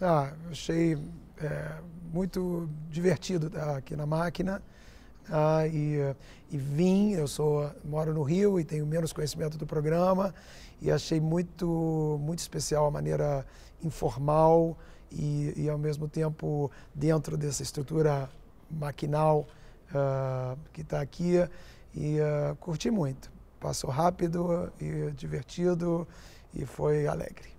Ah, achei é, muito divertido estar aqui na máquina. Ah, e, e vim, eu sou, moro no Rio e tenho menos conhecimento do programa e achei muito, muito especial a maneira informal e, e ao mesmo tempo dentro dessa estrutura maquinal uh, que está aqui e uh, curti muito. Passou rápido e divertido e foi alegre.